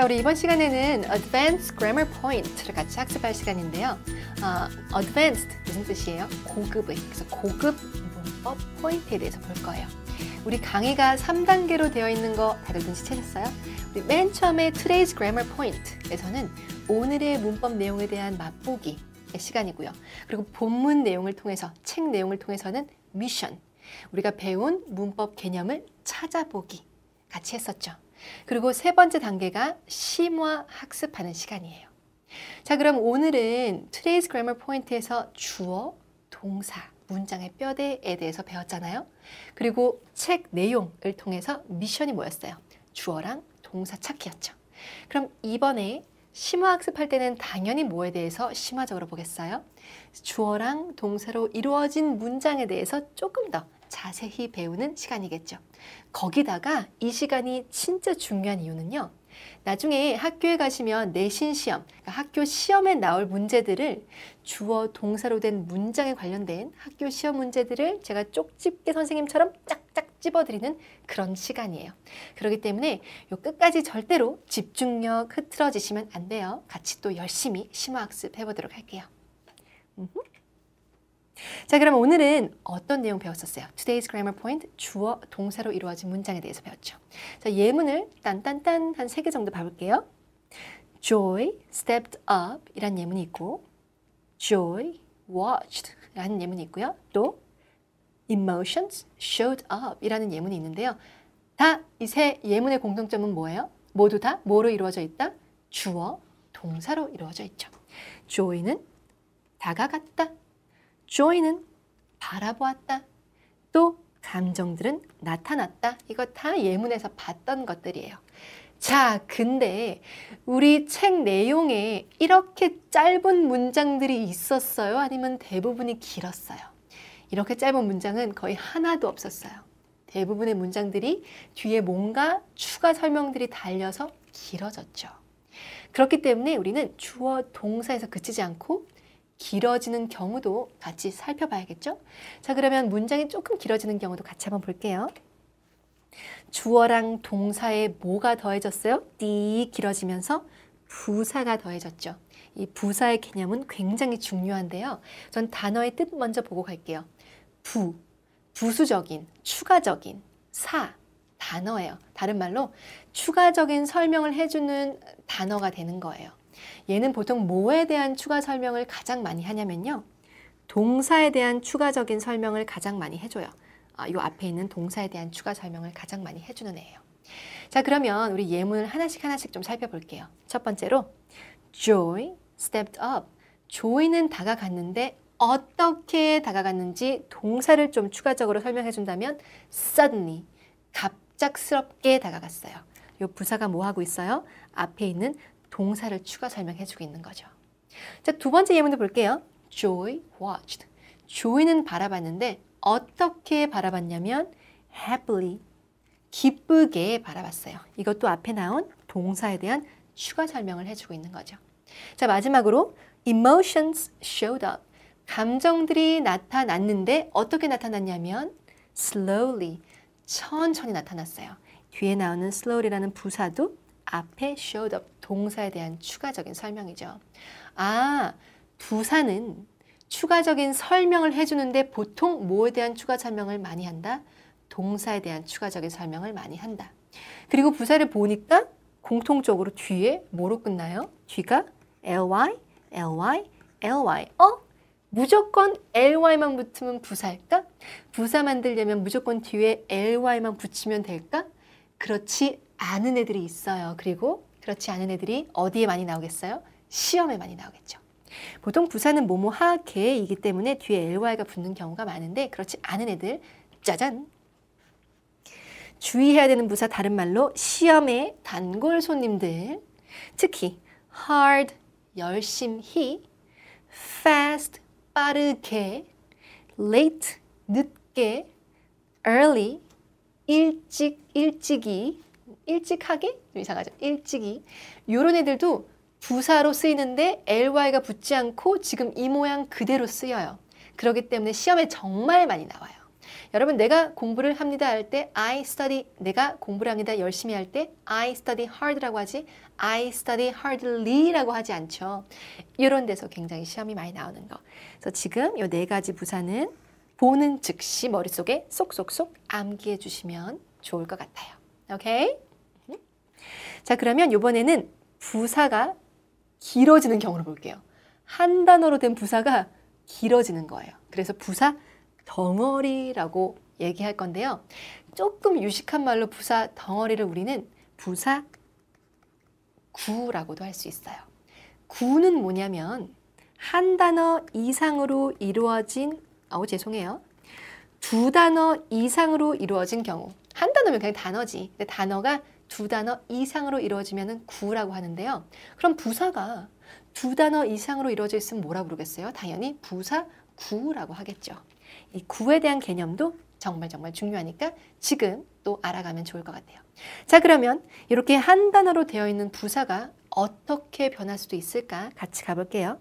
자, 우리 이번 시간에는 Advanced Grammar Point를 같이 학습할 시간인데요. 어, Advanced 무슨 뜻이에요? 고급의, 그래서 고급 문법 포인트에 대해서 볼 거예요. 우리 강의가 3단계로 되어 있는 거 다들 눈치채셨어요? 우리 맨 처음에 Today's Grammar Point에서는 오늘의 문법 내용에 대한 맛보기 시간이고요. 그리고 본문 내용을 통해서, 책 내용을 통해서는 미션, 우리가 배운 문법 개념을 찾아보기 같이 했었죠. 그리고 세 번째 단계가 심화 학습하는 시간이에요. 자, 그럼 오늘은 Today's g r a m 에서 주어, 동사, 문장의 뼈대에 대해서 배웠잖아요. 그리고 책 내용을 통해서 미션이 뭐였어요? 주어랑 동사 찾기였죠. 그럼 이번에 심화 학습할 때는 당연히 뭐에 대해서 심화적으로 보겠어요? 주어랑 동사로 이루어진 문장에 대해서 조금 더 자세히 배우는 시간이겠죠. 거기다가 이 시간이 진짜 중요한 이유는요. 나중에 학교에 가시면 내신 시험, 그러니까 학교 시험에 나올 문제들을 주어 동사로 된 문장에 관련된 학교 시험 문제들을 제가 쪽집게 선생님처럼 짝짝 집어드리는 그런 시간이에요. 그렇기 때문에 요 끝까지 절대로 집중력 흐트러지시면 안 돼요. 같이 또 열심히 심화학습 해보도록 할게요. 음흠. 자, 그럼 오늘은 어떤 내용 배웠었어요? Today's grammar point, 주어, 동사로 이루어진 문장에 대해서 배웠죠. 자, 예문을 딴딴딴 한 세 개 정도 봐볼게요. Joy stepped up 이란 예문이 있고 Joy watched 라는 예문이 있고요. 또 emotions showed up 이라는 예문이 있는데요. 다 이 세 예문의 공통점은 뭐예요? 모두 다 뭐로 이루어져 있다? 주어, 동사로 이루어져 있죠. joy는 다가갔다 j 이는 바라보았다. 또 감정들은 나타났다. 이거 다 예문에서 봤던 것들이에요. 자, 근데 우리 책 내용에 이렇게 짧은 문장들이 있었어요? 아니면 대부분이 길었어요? 이렇게 짧은 문장은 거의 하나도 없었어요. 대부분의 문장들이 뒤에 뭔가 추가 설명들이 달려서 길어졌죠. 그렇기 때문에 우리는 주어 동사에서 그치지 않고 길어지는 경우도 같이 살펴봐야겠죠? 자 그러면 문장이 조금 길어지는 경우도 같이 한번 볼게요. 주어랑 동사에 뭐가 더해졌어요? 띠 길어지면서 부사가 더해졌죠. 이 부사의 개념은 굉장히 중요한데요. 전 단어의 뜻 먼저 보고 갈게요. 부, 부수적인, 추가적인, 사, 단어예요. 다른 말로 추가적인 설명을 해주는 단어가 되는 거예요. 얘는 보통 뭐에 대한 추가 설명을 가장 많이 하냐면요. 동사에 대한 추가적인 설명을 가장 많이 해줘요. 아, 요 앞에 있는 동사에 대한 추가 설명을 가장 많이 해주는 애예요. 자 그러면 우리 예문을 하나씩 하나씩 좀 살펴볼게요. 첫 번째로 Joy stepped up. 조이는 다가갔는데 어떻게 다가갔는지 동사를 좀 추가적으로 설명해 준다면 suddenly, 갑작스럽게 다가갔어요. 요 부사가 뭐 하고 있어요? 앞에 있는 동사를 추가 설명해 주고 있는 거죠. 자, 두 번째 예문도 볼게요. Joy watched. 조이는 바라봤는데 어떻게 바라봤냐면 happily, 기쁘게 바라봤어요. 이것도 앞에 나온 동사에 대한 추가 설명을 해주고 있는 거죠. 자, 마지막으로 emotions showed up. 감정들이 나타났는데 어떻게 나타났냐면 slowly, 천천히 나타났어요. 뒤에 나오는 slowly라는 부사도 앞에 showed up 동사에 대한 추가적인 설명이죠. 아, 부사는 추가적인 설명을 해주는데 보통 뭐에 대한 추가 설명을 많이 한다? 동사에 대한 추가적인 설명을 많이 한다. 그리고 부사를 보니까 공통적으로 뒤에 뭐로 끝나요? 뒤가 ly, ly, ly. 어? 무조건 ly만 붙으면 부사일까? 부사 만들려면 무조건 뒤에 ly만 붙이면 될까? 그렇지 아는 애들이 있어요. 그리고 그렇지 않은 애들이 어디에 많이 나오겠어요? 시험에 많이 나오겠죠. 보통 부사는 모모 하계이기 때문에 뒤에 ly가 붙는 경우가 많은데 그렇지 않은 애들 짜잔! 주의해야 되는 부사 다른 말로 시험의 단골 손님들 특히 hard 열심히 fast 빠르게 late 늦게 early 일찍 일찍이 일찍하게 좀 이상하죠. 일찍이 요런 애들도 부사로 쓰이는데 ly가 붙지 않고 지금 이 모양 그대로 쓰여요. 그렇기 때문에 시험에 정말 많이 나와요. 여러분 내가 공부를 합니다 할 때 I study 내가 공부를 합니다 열심히 할 때 I study hard라고 하지 I study hardly라고 하지 않죠. 요런 데서 굉장히 시험이 많이 나오는 거. 그래서 지금 요 네 가지 부사는 보는 즉시 머릿속에 쏙쏙쏙 암기해 주시면 좋을 것 같아요. 오케이? 자, 그러면 이번에는 부사가 길어지는 경우를 볼게요. 한 단어로 된 부사가 길어지는 거예요. 그래서 부사 덩어리라고 얘기할 건데요. 조금 유식한 말로 부사 덩어리를 우리는 부사 구라고도 할 수 있어요. 구는 뭐냐면 한 단어 이상으로 이루어진 아우 죄송해요. 두 단어 이상으로 이루어진 경우 한 단어면 그냥 단어지. 근데 단어가 두 단어 이상으로 이루어지면 구라고 하는데요. 그럼 부사가 두 단어 이상으로 이루어져 있으면 뭐라 고 부르겠어요? 당연히 부사 구라고 하겠죠. 이 구에 대한 개념도 정말 정말 중요하니까 지금 또 알아가면 좋을 것 같아요. 자 그러면 이렇게 한 단어로 되어 있는 부사가 어떻게 변할 수도 있을까 같이 가볼게요.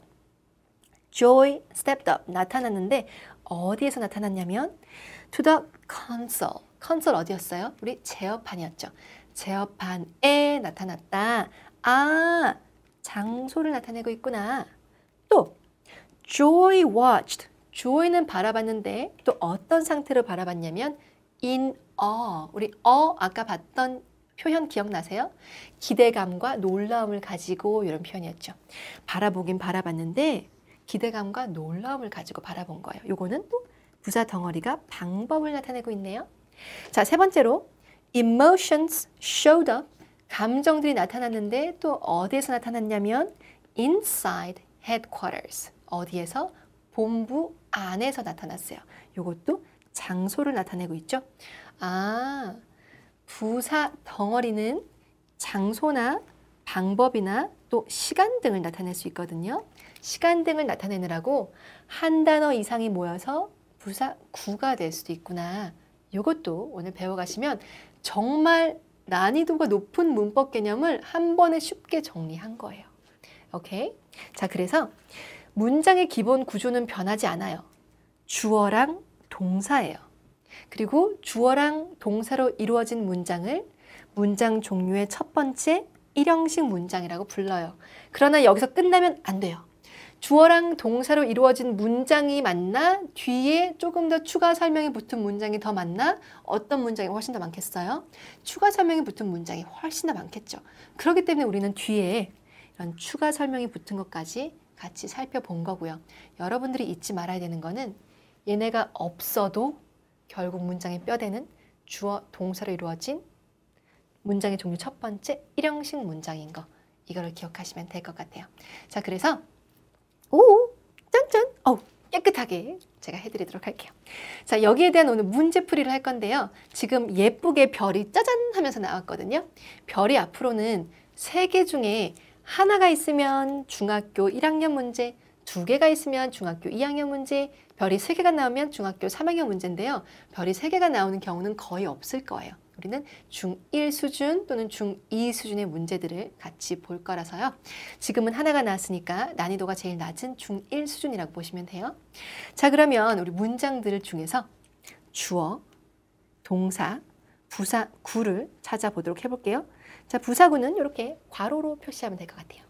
Joy stepped up 나타났는데 어디에서 나타났냐면 to the console. 컨솔 어디였어요? 우리 제어판이었죠. 제어판에 나타났다. 아, 장소를 나타내고 있구나. 또 Joy watched. Joy는 바라봤는데 또 어떤 상태로 바라봤냐면 in awe. 우리 어 아까 봤던 표현 기억나세요? 기대감과 놀라움을 가지고 이런 표현이었죠. 바라보긴 바라봤는데 기대감과 놀라움을 가지고 바라본 거예요. 요거는 또 부사 덩어리가 방법을 나타내고 있네요. 자, 세 번째로 emotions showed up. 감정들이 나타났는데 또 어디에서 나타났냐면 inside headquarters. 어디에서? 본부 안에서 나타났어요. 이것도 장소를 나타내고 있죠. 아, 부사 덩어리는 장소나 방법이나 또 시간 등을 나타낼 수 있거든요. 시간 등을 나타내느라고 한 단어 이상이 모여서 부사 구가 될 수도 있구나. 이것도 오늘 배워가시면 정말 난이도가 높은 문법 개념을 한 번에 쉽게 정리한 거예요. 오케이? 자, 그래서 문장의 기본 구조는 변하지 않아요. 주어랑 동사예요. 그리고 주어랑 동사로 이루어진 문장을 문장 종류의 첫 번째 일형식 문장이라고 불러요. 그러나 여기서 끝나면 안 돼요. 주어랑 동사로 이루어진 문장이 맞나? 뒤에 조금 더 추가 설명이 붙은 문장이 더 맞나? 어떤 문장이 훨씬 더 많겠어요? 추가 설명이 붙은 문장이 훨씬 더 많겠죠. 그렇기 때문에 우리는 뒤에 이런 추가 설명이 붙은 것까지 같이 살펴본 거고요. 여러분들이 잊지 말아야 되는 거는 얘네가 없어도 결국 문장의 뼈대는 주어 동사로 이루어진 문장의 종류 첫 번째 일형식 문장인 거 이거를 기억하시면 될 것 같아요. 자 그래서 오, 짠짠. 어우, 깨끗하게 제가 해드리도록 할게요. 자, 여기에 대한 오늘 문제풀이를 할 건데요. 지금 예쁘게 별이 짜잔 하면서 나왔거든요. 별이 앞으로는 세 개 중에 하나가 있으면 중학교 1학년 문제, 두 개가 있으면 중학교 2학년 문제, 별이 세 개가 나오면 중학교 3학년 문제인데요. 별이 세 개가 나오는 경우는 거의 없을 거예요. 우리는 중1 수준 또는 중2 수준의 문제들을 같이 볼 거라서요. 지금은 하나가 나왔으니까 난이도가 제일 낮은 중1 수준이라고 보시면 돼요. 자 그러면 우리 문장들 중에서 주어, 동사, 부사, 구를 찾아보도록 해볼게요. 자 부사구는 이렇게 괄호로 표시하면 될 것 같아요.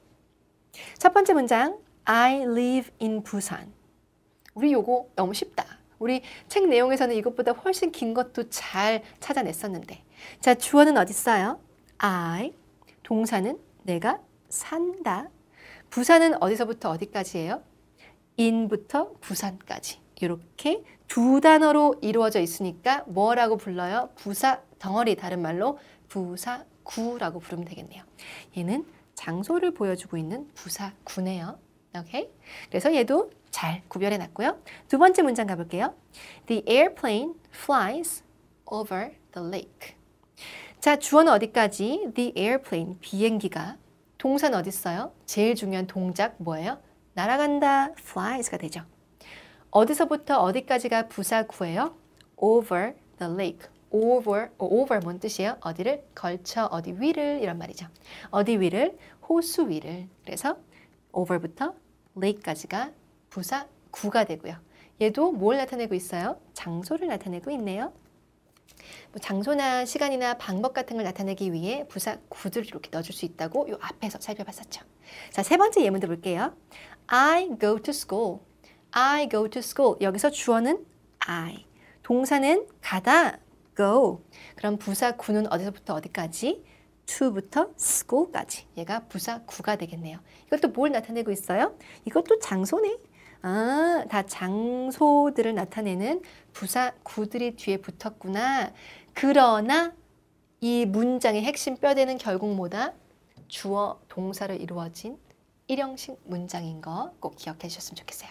첫 번째 문장 I live in Busan. 우리 요거 너무 쉽다. 우리 책 내용에서는 이것보다 훨씬 긴 것도 잘 찾아냈었는데 자 주어는 어디 있어요? I 동사는 내가 산다 부사는 어디서부터 어디까지예요? 인부터 부산까지 이렇게 두 단어로 이루어져 있으니까 뭐라고 불러요? 부사 덩어리 다른 말로 부사구라고 부르면 되겠네요. 얘는 장소를 보여주고 있는 부사구네요. 오케이? 그래서 얘도 잘 구별해 놨고요. 두 번째 문장 가볼게요. The airplane flies over the lake. 자, 주어는 어디까지? The airplane, 비행기가. 동사는 어디 있어요? 제일 중요한 동작 뭐예요? 날아간다, flies가 되죠. 어디서부터 어디까지가 부사구예요? over the lake. over, 어, over 뭔 뜻이에요? 어디를 걸쳐, 어디 위를 이런 말이죠. 어디 위를, 호수 위를. 그래서 over부터 lake까지가 부사 구가 되고요. 얘도 뭘 나타내고 있어요? 장소를 나타내고 있네요. 뭐 장소나 시간이나 방법 같은 걸 나타내기 위해 부사 구들을 이렇게 넣어줄 수 있다고 요 앞에서 살펴봤었죠. 자, 세 번째 예문도 볼게요. I go to school. I go to school. 여기서 주어는 I. 동사는 가다, go. 그럼 부사 구는 어디서부터 어디까지? to부터 school까지. 얘가 부사 구가 되겠네요. 이것도 뭘 나타내고 있어요? 이것도 장소네. 아, 다 장소들을 나타내는 부사 구들이 뒤에 붙었구나. 그러나 이 문장의 핵심 뼈대는 결국 뭐다? 주어 동사로 이루어진 일형식 문장인 거 꼭 기억해 주셨으면 좋겠어요.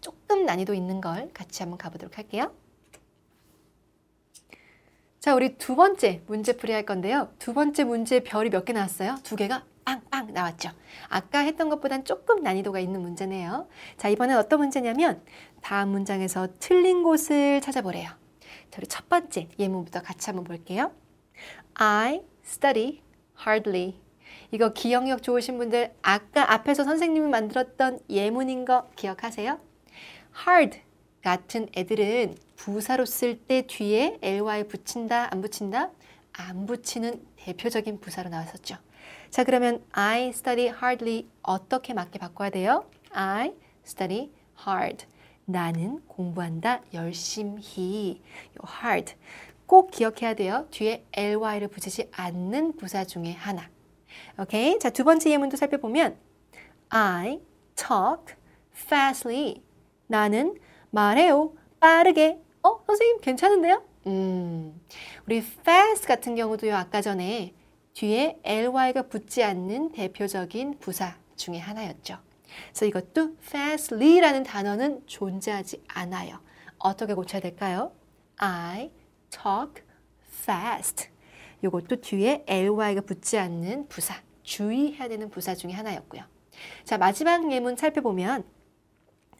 조금 난이도 있는 걸 같이 한번 가보도록 할게요. 자, 우리 두 번째 문제풀이 할 건데요. 두 번째 문제 별이 몇 개 나왔어요? 두 개가 빵빵 나왔죠. 아까 했던 것보단 조금 난이도가 있는 문제네요. 자, 이번엔 어떤 문제냐면 다음 문장에서 틀린 곳을 찾아보래요. 저 우리 첫 번째 예문부터 같이 한번 볼게요. I study hardly. 이거 기억력 좋으신 분들 아까 앞에서 선생님이 만들었던 예문인 거 기억하세요? hard 같은 애들은 부사로 쓸 때 뒤에 ly 붙인다 안 붙인다? 안 붙이는 대표적인 부사로 나왔었죠. 자, 그러면 I study hardly 어떻게 맞게 바꿔야 돼요? I study hard. 나는 공부한다 열심히. 요 hard. 꼭 기억해야 돼요. 뒤에 ly를 붙이지 않는 부사 중에 하나. 오케이? 자, 두 번째 예문도 살펴보면 I talk fastly. 나는 말해요. 빠르게. 어, 선생님 괜찮은데요? 음. 우리 fast 같은 경우도요. 아까 전에 뒤에 ly가 붙지 않는 대표적인 부사 중에 하나였죠. 그래서 이것도 fastly라는 단어는 존재하지 않아요. 어떻게 고쳐야 될까요? I talk fast. 이것도 뒤에 ly가 붙지 않는 부사, 주의해야 되는 부사 중에 하나였고요. 자, 마지막 예문 살펴보면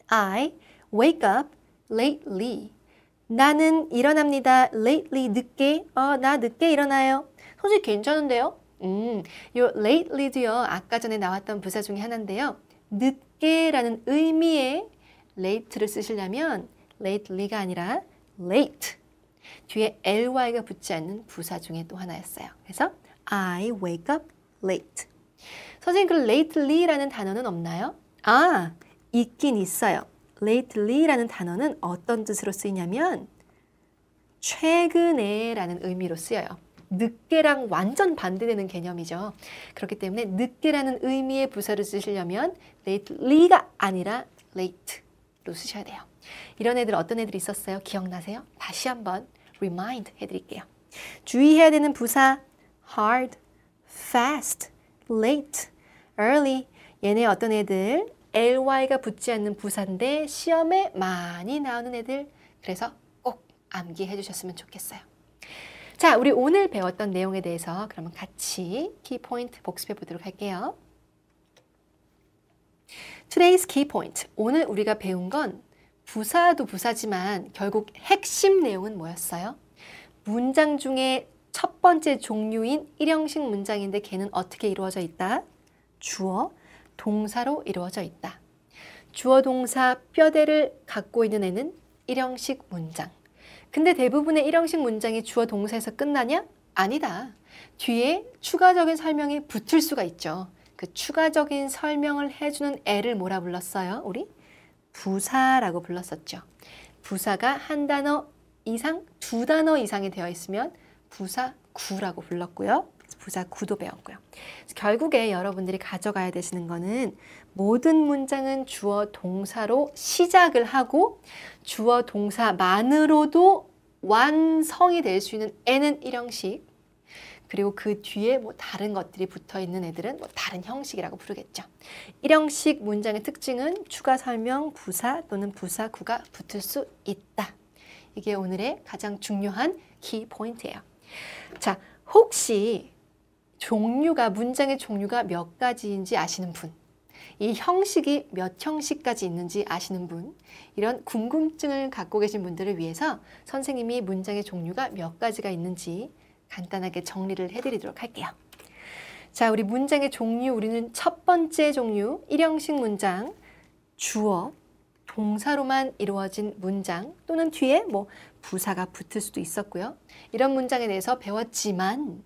I wake up lately. 나는 일어납니다. lately 늦게. 어, 나 늦게 일어나요. 솔직히 괜찮은데요? 음, 요 lately도요. 아까 전에 나왔던 부사 중에 하나인데요. 늦게라는 의미의 late를 쓰시려면 lately가 아니라 late 뒤에 ly가 붙지 않는 부사 중에 또 하나였어요. 그래서 I wake up late. 선생님 그 lately라는 단어는 없나요? 아, 있긴 있어요. lately라는 단어는 어떤 뜻으로 쓰이냐면 최근에라는 의미로 쓰여요. 늦게랑 완전 반대되는 개념이죠. 그렇기 때문에 늦게라는 의미의 부사를 쓰시려면 late가 아니라 late로 쓰셔야 돼요. 이런 애들 어떤 애들이 있었어요? 기억나세요? 다시 한번 remind 해드릴게요. 주의해야 되는 부사 hard, fast, late, early 얘네 어떤 애들 ly가 붙지 않는 부사인데 시험에 많이 나오는 애들 그래서 꼭 암기해 주셨으면 좋겠어요. 자, 우리 오늘 배웠던 내용에 대해서 그러면 같이 키포인트 복습해 보도록 할게요. Today's key point. 오늘 우리가 배운 건 부사도 부사지만 결국 핵심 내용은 뭐였어요? 문장 중에 첫 번째 종류인 일형식 문장인데 걔는 어떻게 이루어져 있다? 주어, 동사로 이루어져 있다. 주어 동사 뼈대를 갖고 있는 애는 일형식 문장. 근데 대부분의 일형식 문장이 주어 동사에서 끝나냐? 아니다. 뒤에 추가적인 설명이 붙을 수가 있죠. 그 추가적인 설명을 해주는 애를 뭐라 불렀어요? 우리 부사라고 불렀었죠. 부사가 한 단어 이상, 두 단어 이상이 되어 있으면 부사구라고 불렀고요. 부사 구도 배웠고요. 결국에 여러분들이 가져가야 되시는 거는 모든 문장은 주어 동사로 시작을 하고 주어 동사만으로도 완성이 될 수 있는 N은 일형식 그리고 그 뒤에 뭐 다른 것들이 붙어 있는 애들은 뭐 다른 형식이라고 부르겠죠. 일형식 문장의 특징은 추가 설명, 부사 또는 부사구가 붙을 수 있다. 이게 오늘의 가장 중요한 키 포인트예요. 자, 혹시 종류가 문장의 종류가 몇 가지인지 아시는 분, 이 형식이 몇 형식까지 있는지 아시는 분, 이런 궁금증을 갖고 계신 분들을 위해서 선생님이 문장의 종류가 몇 가지가 있는지 간단하게 정리를 해드리도록 할게요. 자, 우리 문장의 종류, 우리는 첫 번째 종류, 일형식 문장, 주어, 동사로만 이루어진 문장 또는 뒤에 뭐 부사가 붙을 수도 있었고요. 이런 문장에 대해서 배웠지만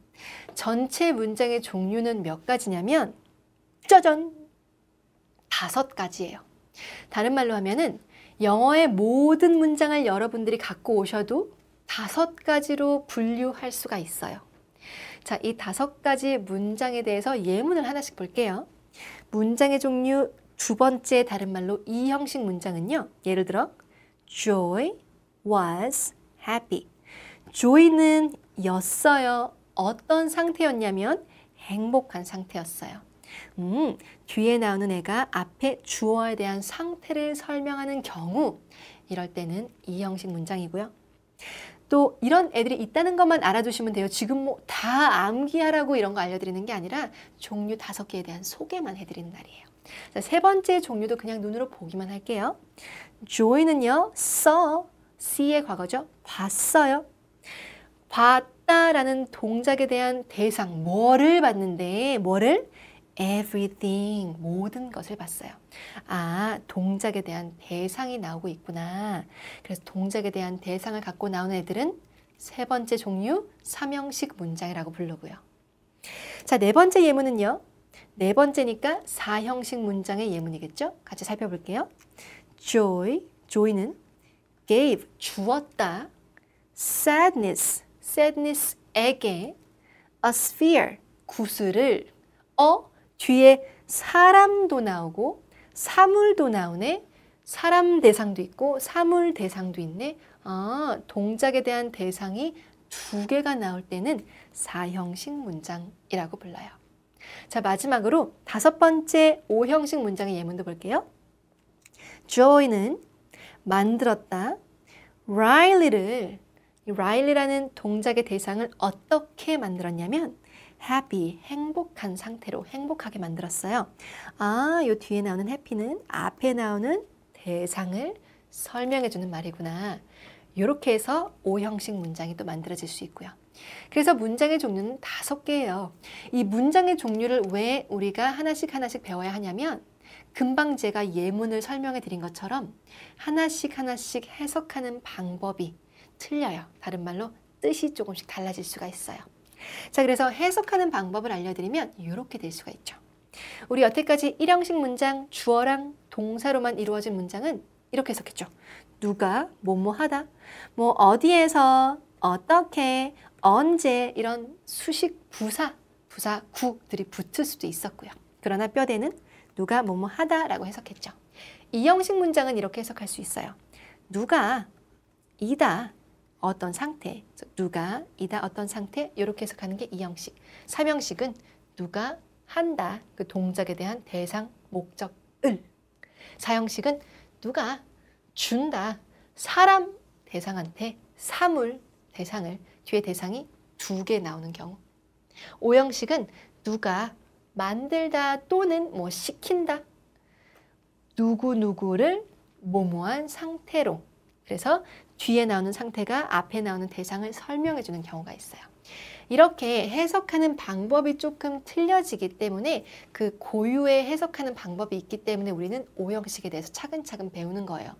전체 문장의 종류는 몇 가지냐면 짜잔! 다섯 가지예요. 다른 말로 하면은 영어의 모든 문장을 여러분들이 갖고 오셔도 다섯 가지로 분류할 수가 있어요. 자, 이 다섯 가지 문장에 대해서 예문을 하나씩 볼게요. 문장의 종류 두 번째 다른 말로 이 형식 문장은요. 예를 들어 Joy was happy. Joy는 였어요. 어떤 상태였냐면 행복한 상태였어요. 음, 뒤에 나오는 애가 앞에 주어에 대한 상태를 설명하는 경우 이럴 때는 이 형식 문장이고요. 또 이런 애들이 있다는 것만 알아두시면 돼요. 지금 뭐 다 암기하라고 이런 거 알려드리는 게 아니라 종류 다섯 개에 대한 소개만 해드리는 날이에요. 자, 세 번째 종류도 그냥 눈으로 보기만 할게요. joy는요, saw, see의 과거죠. 봤어요. 봤 했다라는 동작에 대한 대상 뭐를 봤는데 뭐를 everything 모든 것을 봤어요. 아 동작에 대한 대상이 나오고 있구나. 그래서 동작에 대한 대상을 갖고 나오는 애들은 세 번째 종류 삼형식 문장이라고 부르고요. 자 네 번째 예문은요. 네 번째니까 사형식 문장의 예문이겠죠? 같이 살펴볼게요. joy, joy는 gave, 주었다. sadness, sadness에게 a sphere 구슬을 어 뒤에 사람도 나오고 사물도 나오네. 사람 대상도 있고 사물 대상도 있네. 아, 동작에 대한 대상이 두 개가 나올 때는 사형식 문장이라고 불러요. 자, 마지막으로 다섯 번째 오형식 문장의 예문도 볼게요. 조이는 만들었다. riley를 라일리라는 동작의 대상을 어떻게 만들었냐면 happy, 행복한 상태로 행복하게 만들었어요. 아, 요 뒤에 나오는 happy는 앞에 나오는 대상을 설명해주는 말이구나. 이렇게 해서 오형식 문장이 또 만들어질 수 있고요. 그래서 문장의 종류는 다섯 개예요. 이 문장의 종류를 왜 우리가 하나씩 하나씩 배워야 하냐면 금방 제가 예문을 설명해 드린 것처럼 하나씩 하나씩 해석하는 방법이 틀려요. 다른 말로 뜻이 조금씩 달라질 수가 있어요. 자, 그래서 해석하는 방법을 알려드리면 이렇게 될 수가 있죠. 우리 여태까지 일형식 문장, 주어랑 동사로만 이루어진 문장은 이렇게 해석했죠. 누가, 뭐뭐 하다, 뭐 어디에서, 어떻게, 언제 이런 수식 부사, 부사구들이 붙을 수도 있었고요. 그러나 뼈대는 누가 뭐뭐 하다라고 해석했죠. 이형식 문장은 이렇게 해석할 수 있어요. 누가 이다, 어떤 상태, 누가, 이다, 어떤 상태 이렇게 해석하는 게 이형식. 삼형식은 누가, 한다, 그 동작에 대한 대상, 목적, 을. 사형식은 누가, 준다, 사람, 대상한테 사물, 대상을, 뒤에 대상이 두 개 나오는 경우. 오형식은 누가, 만들다 또는 뭐 시킨다. 누구누구를 모모한 상태로 그래서 뒤에 나오는 상태가 앞에 나오는 대상을 설명해 주는 경우가 있어요. 이렇게 해석하는 방법이 조금 틀려지기 때문에 그 고유의 해석하는 방법이 있기 때문에 우리는 오형식에 대해서 차근차근 배우는 거예요.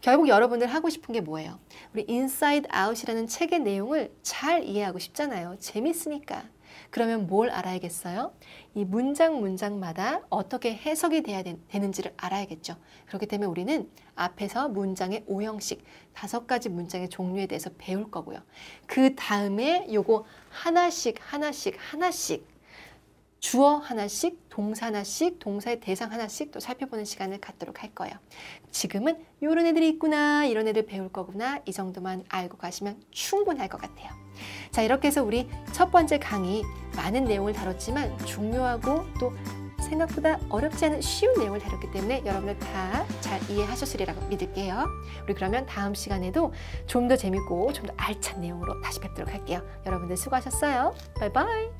결국 여러분들 하고 싶은 게 뭐예요? 우리 인사이드 아웃이라는 책의 내용을 잘 이해하고 싶잖아요. 재밌으니까. 그러면 뭘 알아야겠어요? 이 문장 문장마다 어떻게 해석이 돼야 되, 는지를 알아야겠죠. 그렇기 때문에 우리는 앞에서 문장의 오형식 다섯 가지 문장의 종류에 대해서 배울 거고요. 그 다음에 요거 하나씩 하나씩 하나씩 주어 하나씩 동사 하나씩, 동사의 대상 하나씩 또 살펴보는 시간을 갖도록 할 거예요. 지금은 이런 애들이 있구나, 이런 애들 배울 거구나 이 정도만 알고 가시면 충분할 것 같아요. 자 이렇게 해서 우리 첫 번째 강의 많은 내용을 다뤘지만 중요하고 또 생각보다 어렵지 않은 쉬운 내용을 다뤘기 때문에 여러분들 다 잘 이해하셨으리라고 믿을게요. 우리 그러면 다음 시간에도 좀 더 재밌고 좀 더 알찬 내용으로 다시 뵙도록 할게요. 여러분들 수고하셨어요. 바이바이.